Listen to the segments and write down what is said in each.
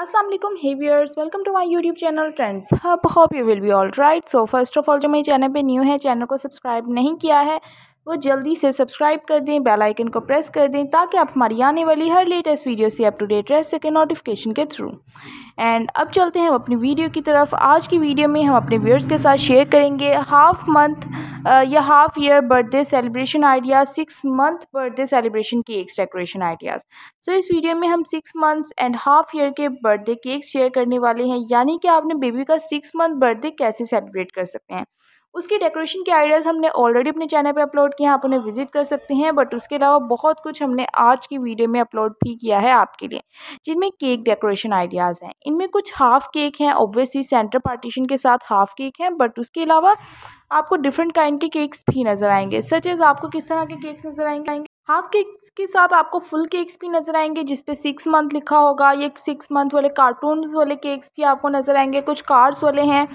Aslam hey viewers welcome to my YouTube channel Trends Hub hope you will be all right so first of all जो मेरे channel पे new है channel को subscribe नहीं किया है वो तो जल्दी से सब्सक्राइब कर दें बेल आइकन को प्रेस कर दें ताकि आप हमारी आने वाली हर लेटेस्ट वीडियो से अप टू डेट रह सकें नोटिफिकेशन के थ्रू एंड अब चलते हैं हम अपनी वीडियो की तरफ आज की वीडियो में हम अपने व्यूअर्स के साथ शेयर करेंगे हाफ मंथ uh, या half year birthday celebration ideas six month birthday celebration cakes decoration ideas so इस वीडियो में हम six months and half year के बर्थडे केक्स शेयर करने वाले हैं यानी कि आपने बेबी का सिक्स मंथ बर्थडे कैसे सेलिब्रेट कर सकते हैं उसकी डेकोरेशन के आइडियाज़ हमने ऑलरेडी अपने चैनल पे अपलोड किए हैं आप उन्हें विजिट कर सकते हैं बट उसके अलावा बहुत कुछ हमने आज की वीडियो में अपलोड भी किया है आपके लिए जिनमें केक डेकोरेशन आइडियाज़ हैं इनमें कुछ हाफ़ केक हैं ऑब्वियसली सेंटर पार्टीशन के साथ हाफ़ केक हैं बट उसके अलावा आपको डिफरेंट काइंड के केक्स भी नज़र आएंगे सच एज़ आपको किस तरह के केक्स नज़र आएंगे हाफ केक्स के साथ आपको फुल केक्स भी नज़र आएंगे जिस पे सिक्स मंथ लिखा होगा ये सिक्स मंथ वाले कार्टून्स वाले केक्स भी आपको नज़र आएंगे कुछ कार्ड्स वाले हैं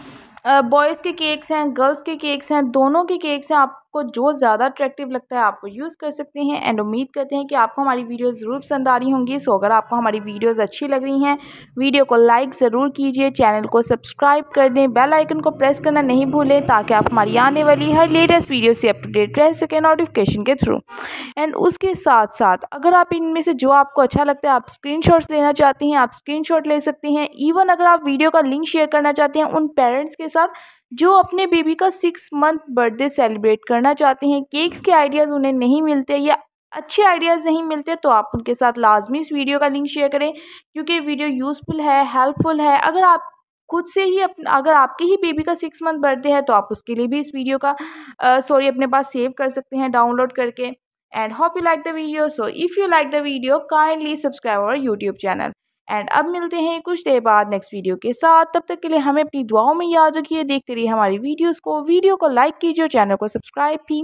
बॉयज़ के केक्स हैं गर्ल्स के केक्स हैं दोनों के केक्स हैं आप आपको जो ज़्यादा अट्रैक्टिव लगता है आप वो यूज़ कर सकते हैं एंड उम्मीद करते हैं कि आपको हमारी वीडियो ज़रूर पसंद आ रही होंगी सो अगर आपको हमारी वीडियोज़ अच्छी लग रही हैं वीडियो को लाइक ज़रूर कीजिए चैनल को सब्सक्राइब कर दें बेल आइकन को प्रेस करना नहीं भूलें ताकि आप हमारी आने वाली हर लेटेस्ट वीडियो से अप टू डेट रह सकें नोटिफिकेशन के थ्रू एंड उसके साथ साथ अगर आप इनमें से जो आपको अच्छा लगता है आप स्क्रीन लेना चाहती हैं आप स्क्रीन ले सकते हैं इवन अगर आप वीडियो का लिंक शेयर करना चाहते हैं उन पेरेंट्स के साथ जो अपने बेबी का सिक्स मंथ बर्थडे सेलिब्रेट करना चाहते हैं केक्स के आइडियाज़ उन्हें नहीं मिलते या अच्छे आइडियाज़ नहीं मिलते तो आप उनके साथ लाजमी इस वीडियो का लिंक शेयर करें क्योंकि वीडियो यूज़फुल है हेल्पफुल है अगर आप खुद से ही अपने अगर आपके ही बेबी का सिक्स मंथ बर्थडे है तो आप उसके लिए भी इस वीडियो का सॉरी अपने पास सेव कर सकते हैं डाउनलोड करके and hope you like the video so if you like the video kindly subscribe our YouTube channel and अब मिलते हैं कुछ देर बाद नेक्स्ट वीडियो के साथ तब तक के लिए हमें अपनी दुआओं में याद रखिए देखते रहिए हमारी वीडियोस को वीडियो को लाइक कीजिए और चैनल को सब्सक्राइब भी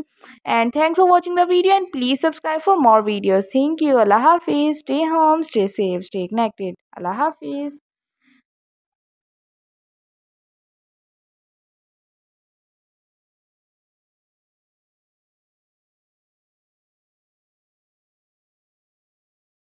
and thanks for watching the video and please subscribe for more videos thank you अल्लाह हाफिज़ stay home stay safe stay connected अल्लाह हाफिज़